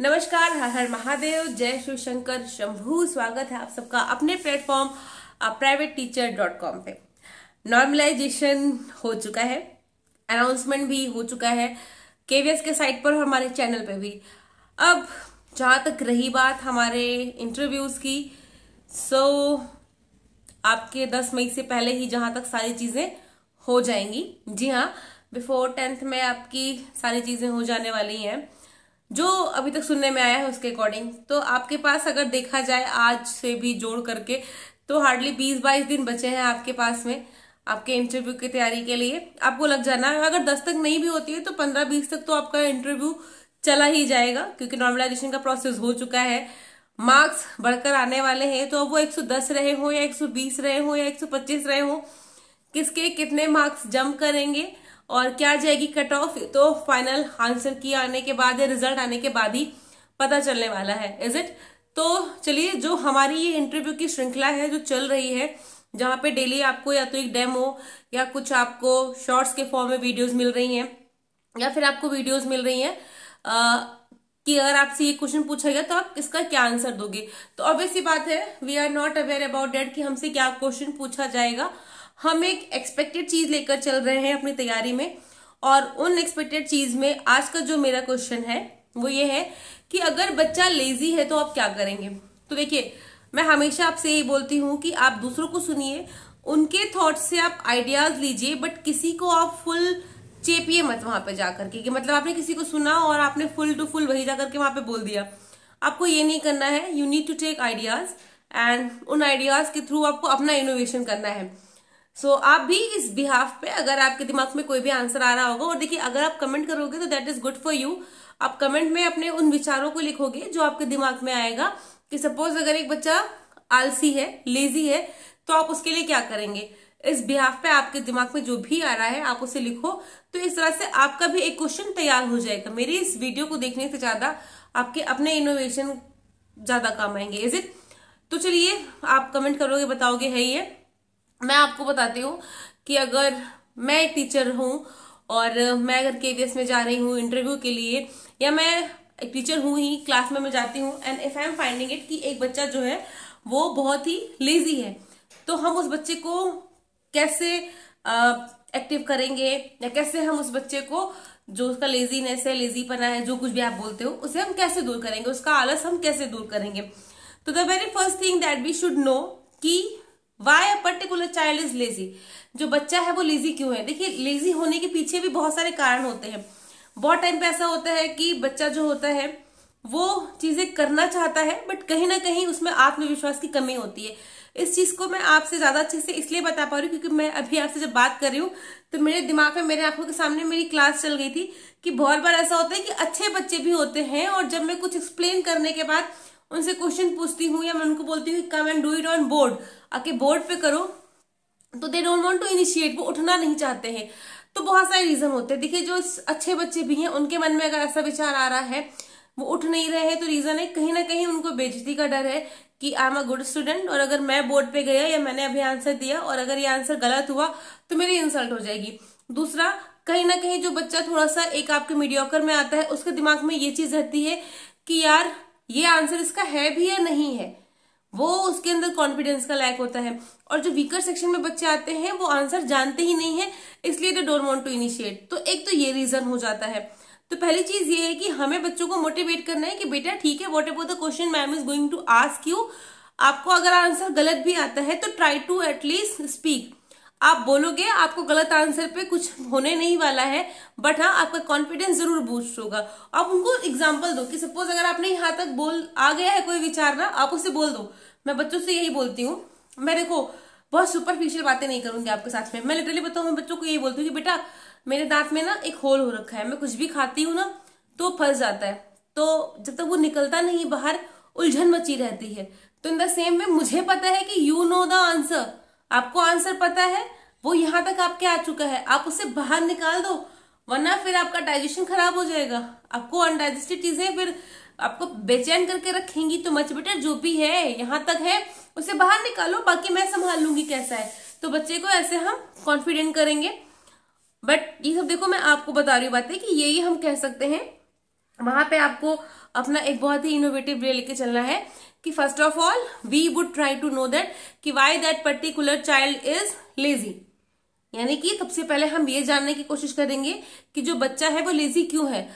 नमस्कार हर हर महादेव जय शिव शंकर शंभू स्वागत है आप सबका अपने platform private teacher dot com पे नॉर्मलाइजेशन हो चुका है अनाउंसमेंट भी हो चुका है केवीएस के साइट पर हमारे चैनल पे भी अब जहाँ तक रही बात हमारे इंटरव्यूज़ की सो आपके 10 मई से पहले ही जहां तक सारी चीज़ें हो जाएंगी जी हाँ बिफोर टेंथ में आपकी सारी चीज़ें हो जाने वाली हैं जो अभी तक सुनने में आया है उसके अकॉर्डिंग तो आपके पास अगर देखा जाए आज से भी जोड़ करके तो हार्डली बीस बाईस दिन बचे हैं आपके पास में आपके इंटरव्यू की तैयारी के लिए आपको लग जाना है अगर दस तक नहीं भी होती है तो पंद्रह बीस तक तो आपका इंटरव्यू चला ही जाएगा क्योंकि नॉर्मलाइजेशन का प्रोसेस हो चुका है मार्क्स बढ़कर आने वाले हैं तो अब वो 110 रहे हों या 120 रहे हों या 125 रहे हों किसके कितने मार्क्स जंप करेंगे और क्या जाएगी कट ऑफ तो फाइनल आंसर की आने के बाद या रिजल्ट आने के बाद ही पता चलने वाला है इज इट तो चलिए जो हमारी ये इंटरव्यू की श्रृंखला है जो चल रही है जहाँ पे डेली आपको या तो एक डेमो या कुछ आपको शॉर्ट्स के फॉर्म में वीडियोस मिल रही हैं या फिर आपको वीडियोस मिल रही हैं कि अगर आपसे ये क्वेश्चन पूछा गया तो आप इसका क्या आंसर दोगे तो ऑब्वियसली बात है we are not aware about that कि हमसे क्या क्वेश्चन पूछा जाएगा हम एक एक्सपेक्टेड चीज लेकर चल रहे हैं अपनी तैयारी में और उन एक्सपेक्टेड चीज में आज का जो मेरा क्वेश्चन है वो ये है कि अगर बच्चा लेजी है तो आप क्या करेंगे तो देखिए मैं हमेशा आपसे यही बोलती हूँ कि आप दूसरों को सुनिए उनके थॉट से आप आइडियाज लीजिए बट किसी को आप फुल चेपिए मत वहां पर जाकर के कि मतलब आपने किसी को सुना और आपने फुल टू फुल वही जाकर के वहां पे बोल दिया आपको ये नहीं करना है you need to take ideas and उन आइडियाज के थ्रू आपको अपना इनोवेशन करना है सो so, आप भी इस बिहाफ पे अगर आपके दिमाग में कोई भी आंसर आ रहा होगा और देखिए अगर आप कमेंट करोगे तो that is good for you आप कमेंट में अपने उन विचारों को लिखोगे जो आपके दिमाग में आएगा कि सपोज अगर एक बच्चा आलसी है लेजी है तो आप उसके लिए क्या करेंगे इस बिहाफ पे आपके दिमाग में जो भी आ रहा है आप उसे लिखो तो इस तरह से आपका भी एक क्वेश्चन तैयार हो जाएगा मेरी इस वीडियो को देखने से ज्यादा आपके अपने इनोवेशन ज्यादा काम आएंगे इज इट तो चलिए आप कमेंट करोगे बताओगे है ये मैं आपको बताती हूँ कि अगर मैं एक टीचर हूँ और मैं अगर केवीएस में जा रही हूँ इंटरव्यू के लिए या मैं एक टीचर हूँ ही क्लास में मैं जाती हूँ and if I am finding it कि एक बच्चा जो है वो बहुत ही लेजी है तो हम उस बच्चे को कैसे एक्टिव करेंगे या कैसे हम उस बच्चे को जो उसका लेजीनेस है लेजी पना है जो कुछ भी आप बोलते हो उसे हम कैसे दूर करेंगे उसका आलस हम कैसे दूर करेंगे तो the very first thing that we should know कि why a particular child is lazy जो बच्चा है वो लेजी क्यों है देखिए लेजी होने के पीछे भी बहुत सारे कारण होते हैं बहुत टाइम पे ऐसा होता है कि बच्चा जो होता है वो चीजें करना चाहता है बट कहीं ना कहीं उसमें आत्मविश्वास की कमी होती है इस चीज को मैं आपसे ज्यादा अच्छे से इसलिए बता पा रही हूँ क्योंकि मैं अभी आपसे जब बात कर रही हूँ तो मेरे दिमाग में मेरे आंखों के सामने मेरी क्लास चल गई थी कि बहुत बार ऐसा होता है कि अच्छे बच्चे भी होते हैं और जब मैं कुछ एक्सप्लेन करने के बाद उनसे क्वेश्चन पूछती हूँ या मैं उनको बोलती हूँ come and do it on board आके बोर्ड पे करो तो they don't want to initiate वो उठना नहीं चाहते हैं तो बहुत सारे रीजन होते हैं देखिए जो अच्छे बच्चे भी हैं उनके मन में अगर ऐसा विचार आ रहा है वो उठ नहीं रहे हैं तो रीजन है कहीं ना कहीं उनको बेजती का डर है कि I am a good student और अगर मैं बोर्ड पे गया या मैंने अभी आंसर दिया और अगर ये आंसर गलत हुआ तो मेरी इंसल्ट हो जाएगी दूसरा कहीं ना कहीं जो बच्चा थोड़ा सा एक आपके मीडियोकर में आता है उसके दिमाग में ये चीज रहती है कि यार ये आंसर इसका है भी या नहीं है वो उसके अंदर कॉन्फिडेंस का लैक होता है और जो वीकर सेक्शन में बच्चे आते हैं वो आंसर जानते ही नहीं है इसलिए they don't want to initiate तो एक तो ये रीजन हो जाता है तो पहली चीज ये है कि हमें बच्चों को मोटिवेट करना है कि बेटा ठीक है whatever the question ma'am is going to ask you आपको अगर आंसर गलत भी आता है तो ट्राई टू एटलीस्ट स्पीक आप बोलोगे आपको गलत आंसर पे कुछ होने नहीं वाला है बट हाँ आपका कॉन्फिडेंस जरूर बूस्ट होगा आप उनको एग्जाम्पल दो कि सपोज अगर आपने यहां तक बोल आ गया है कोई विचार ना आप उसे बोल दो मैं बच्चों से यही बोलती हूँ मैं देखो बहुत सुपरफिशियल बातें नहीं करूंगी आपके साथ में मैं लिटरली बताऊ मैं बच्चों को यही बोलती हूँ कि बेटा मेरे दांत में ना एक होल हो रखा है मैं कुछ भी खाती हूँ ना तो फंस जाता है तो जब तक वो निकलता नहीं बाहर उलझन मची रहती है तो इन द सेम वे मुझे पता है कि यू नो द आंसर आपको आंसर पता है वो यहाँ तक आपके आ चुका है आप उसे बाहर निकाल दो वरना फिर आपका डाइजेशन खराब हो जाएगा आपको अनडाइजेस्टेड चीजें फिर आपको बेचैन करके रखेंगी तो मच बेटर जो भी है यहां तक है उसे बाहर निकालो बाकी मैं संभाल लूंगी कैसा है तो बच्चे को ऐसे हम कॉन्फिडेंट करेंगे बट ये सब देखो मैं आपको बता रही हूँ बातें कि यही हम कह सकते हैं वहां पे आपको अपना एक बहुत ही इनोवेटिव वे लेके चलना है कि first of all we would try to know that कि why that particular child is lazy यानी कि सबसे पहले हम ये जानने की कोशिश करेंगे कि जो बच्चा है वो लेजी क्यों है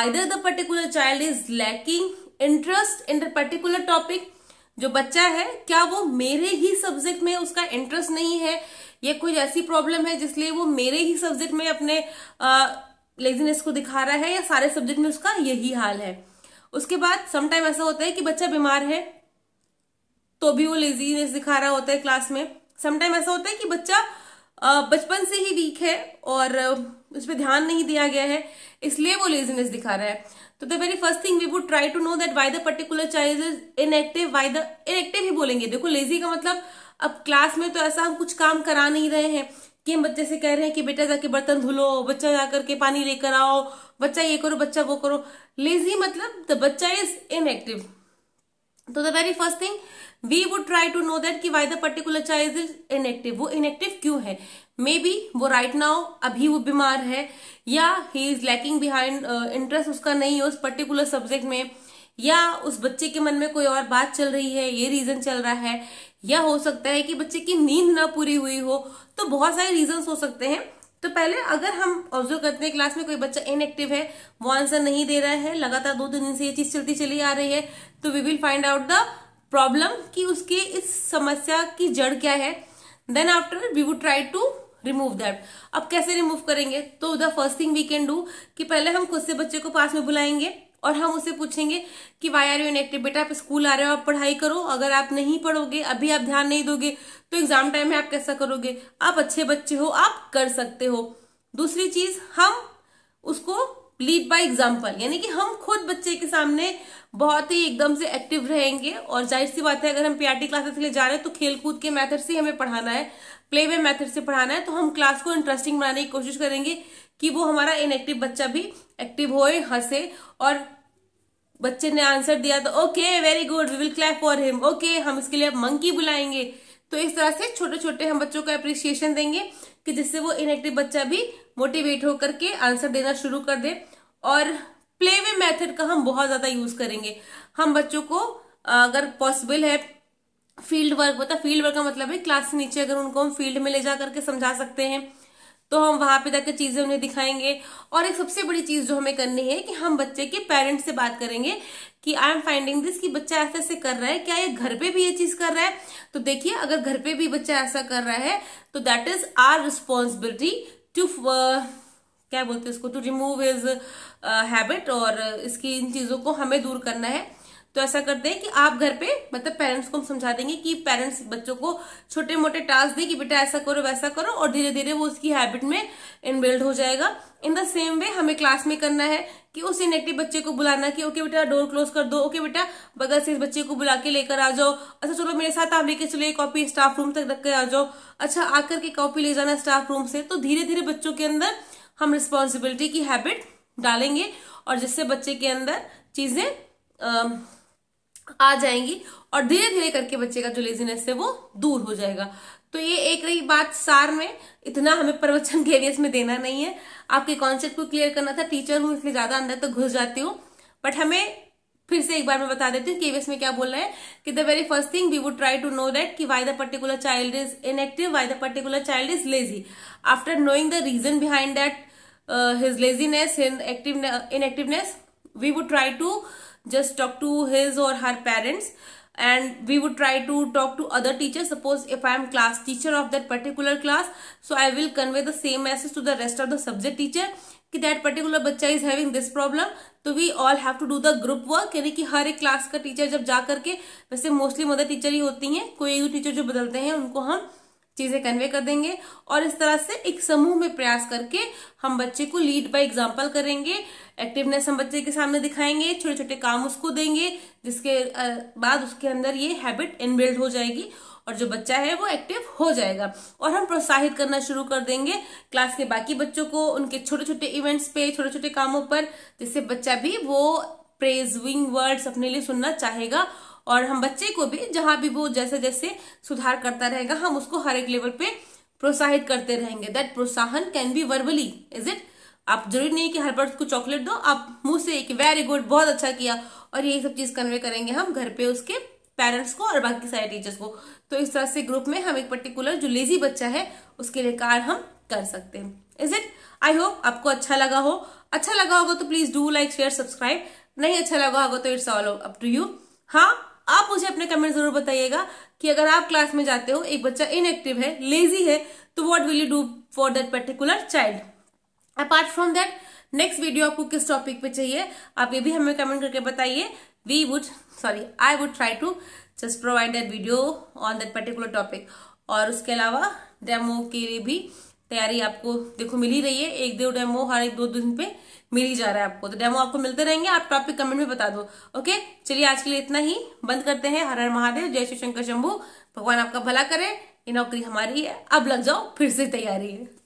either the particular child is lacking interest in the particular topic जो बच्चा है क्या वो मेरे ही सब्जेक्ट में उसका इंटरेस्ट नहीं है ये कोई ऐसी प्रॉब्लम है जिसलिए वो मेरे ही सब्जेक्ट में अपने लेजीनेस को दिखा रहा है या सारे सब्जेक्ट में उसका यही हाल है उसके बाद समटाइम ऐसा होता है कि बच्चा बीमार है तो भी वो लेजीनेस दिखा रहा होता है क्लास में समटाइम ऐसा होता है कि बच्चा बचपन से ही वीक है और उस पर ध्यान नहीं दिया गया है इसलिए वो लेजीनेस दिखा रहा है तो the very first thing we would try to know that why the particular child is inactive why the inactive ही बोलेंगे देखो लेजी का मतलब अब क्लास में तो ऐसा हम कुछ काम करा नहीं रहे हैं कि हम बच्चे से कह रहे हैं कि बेटा जाके बर्तन धुलो बच्चा जाकर के पानी लेकर आओ बच्चा ये करो बच्चा वो करो लेजी मतलब द बच्चा इज इनएक्टिव तो the very first thing we would try to know that कि why the particular child is inactive वो इनएक्टिव क्यों है मे बी वो राइट नाउ अभी वो बीमार है या he is lacking behind interest उसका नहीं है उस पर्टिकुलर सब्जेक्ट में या उस बच्चे के मन में कोई और बात चल रही है ये रीजन चल रहा है या हो सकता है कि बच्चे की नींद ना पूरी हुई हो तो बहुत सारे रीजन हो सकते हैं तो पहले अगर हम ऑब्जर्व करते हैं क्लास में कोई बच्चा इनएक्टिव है वो आंसर नहीं दे रहा है लगातार दो तीन दिन से ये चीज चलती चली आ रही है तो we will find out the problem कि उसके इस समस्या की जड़ क्या है then after we would try to remove that अब कैसे रिमूव करेंगे तो the first thing we can do कि पहले हम खुद से बच्चे को पास में बुलाएंगे और हम उसे पूछेंगे कि वाई आर यू इनएक्टिव बेटा आप स्कूल आ रहे हो आप पढ़ाई करो अगर आप नहीं पढ़ोगे अभी आप ध्यान नहीं दोगे तो एग्जाम टाइम में आप कैसा करोगे आप अच्छे बच्चे हो आप कर सकते हो दूसरी चीज हम उसको लीड बाय एग्जांपल यानी कि हम खुद बच्चे के सामने बहुत ही एकदम से एक्टिव रहेंगे और जाहिर सी बात है अगर हम पीआरटी क्लासेस के लिए जा रहे हैं तो खेलकूद के मेथड से हमें पढ़ाना है प्ले वे मैथड से पढ़ाना है तो हम क्लास को इंटरेस्टिंग बनाने की कोशिश करेंगे कि वो हमारा इनएक्टिव बच्चा भी एक्टिव होए हंसे और बच्चे ने आंसर दिया तो okay very good we will clap for him okay हम इसके लिए मंकी बुलाएंगे तो इस तरह से छोटे छोटे हम बच्चों को अप्रिसिएशन देंगे कि जिससे वो इनएक्टिव बच्चा भी मोटिवेट होकर के आंसर देना शुरू कर दे और प्ले वे मेथड का हम बहुत ज्यादा यूज करेंगे हम बच्चों को अगर पॉसिबल है फील्ड वर्क होता फील्ड वर्क का मतलब है क्लास से नीचे अगर उनको हम फील्ड में ले जा करके समझा सकते हैं तो हम वहां पे जाकर चीजें उन्हें दिखाएंगे और एक सबसे बड़ी चीज जो हमें करनी है कि हम बच्चे के पेरेंट्स से बात करेंगे कि आई एम फाइंडिंग दिस कि बच्चा ऐसे ऐसे कर रहा है क्या ये घर पे भी ये चीज कर रहा है तो देखिए अगर घर पे भी बच्चा ऐसा कर रहा है तो that is our responsibility to क्या बोलते हैं इसको टू रिमूव इज हैबिट और इसकी इन चीज़ों को हमें दूर करना है तो ऐसा करते हैं कि आप घर पे मतलब पेरेंट्स को हम समझा देंगे कि पेरेंट्स बच्चों को छोटे मोटे टास्क दें कि बेटा ऐसा करो वैसा करो और धीरे धीरे वो उसकी हैबिट में इनबिल्ड हो जाएगा इन द सेम वे हमें क्लास में करना है कि उस इनेक्टिव बच्चे को बुलाना कि ओके बेटा डोर क्लोज कर दो ओके बेटा बगल से इस बच्चे को बुला के लेकर आ जाओ अच्छा चलो मेरे साथ आप लेके चलो कॉपी स्टाफ रूम तक रख के आ जाओ अच्छा आकर के कॉपी ले जाना स्टाफ रूम से तो धीरे धीरे बच्चों के अंदर हम रिस्पॉन्सिबिलिटी की हैबिट डालेंगे और जिससे बच्चे के अंदर चीजें आ जाएंगी और धीरे धीरे करके बच्चे का जो लेजीनेस है वो दूर हो जाएगा तो ये एक रही बात सार में इतना हमें प्रवचन के लिए में देना नहीं है आपके कॉन्सेप्ट को क्लियर करना था टीचर हूँ इसलिए ज्यादा अंदर तो घुस जाती हूँ बट हमें फिर से एक बार मैं बता देती हूँ केवीएस क्या बोल रहे हैं कि the very first thing we would try to know that कि why the particular child is inactive why the particular child is lazy after knowing the reason behind that his laziness inactiveness we would try to just talk to his और her parents and we would try to talk to other teacher suppose if I am class teacher of that particular class so I will convey the same message to the rest of the subject teacher कि that particular बच्चा is having this problem तो we all have to do the group work यानी कि हर एक class का teacher जब जा करके वैसे मोस्टली मदर टीचर ही होती हैं कोई एक टीचर जो बदलते हैं उनको हम चीजें कन्वे कर देंगे और इस तरह से एक समूह में प्रयास करके हम बच्चे को लीड बाय एग्जाम्पल करेंगे एक्टिवनेस हम बच्चे के सामने दिखाएंगे छोटे छोटे काम उसको देंगे जिसके बाद उसके अंदर ये हैबिट इनबिल्ड हो जाएगी और जो बच्चा है वो एक्टिव हो जाएगा और हम प्रोत्साहित करना शुरू कर देंगे क्लास के बाकी बच्चों को उनके छोटे छोटे इवेंट्स पे छोटे छोटे कामों पर जिससे बच्चा भी वो प्रेजविंग वर्ड्स अपने लिए सुनना चाहेगा और हम बच्चे को भी जहां भी वो जैसे जैसे सुधार करता रहेगा हम उसको हर एक लेवल पे प्रोत्साहित करते रहेंगे दैट प्रोत्साहन can be verbally is it आप जरूरी नहीं कि हर पर्सन को चॉकलेट दो आप मुंह से एक वेरी गुड बहुत अच्छा किया और यही सब चीज कन्वे करेंगे हम घर पे उसके पेरेंट्स को और बाकी सारे टीचर्स को तो इस तरह से ग्रुप में हम एक पर्टिकुलर जो लेजी बच्चा है उसके लिए कार्य हम कर सकते हैं इज इट आई होप आपको अच्छा लगा हो अच्छा लगा होगा तो please do like share subscribe नहीं अच्छा लगा होगा तो it's all up to you हाँ आप मुझे अपने कमेंट जरूर बताइएगा कि अगर आप क्लास में जाते हो एक बच्चा इनएक्टिव है लेजी है तो what will you do for that particular child apart from that next video आपको किस टॉपिक पे चाहिए आप ये भी हमें कमेंट करके बताइए we would sorry I would try to just provide that video on that particular topic और उसके अलावा डेमो के लिए भी तैयारी आपको देखो मिली रही है एक दो डेमो हर एक दो दिन पे मिल ही जा रहा है आपको तो डेमो आपको मिलते रहेंगे आप टॉपिक कमेंट में बता दो ओके चलिए आज के लिए इतना ही बंद करते हैं हर हर महादेव जय श्री शंकर शंभु भगवान आपका भला करे ये नौकरी हमारी है अब लग जाओ फिर से तैयारी है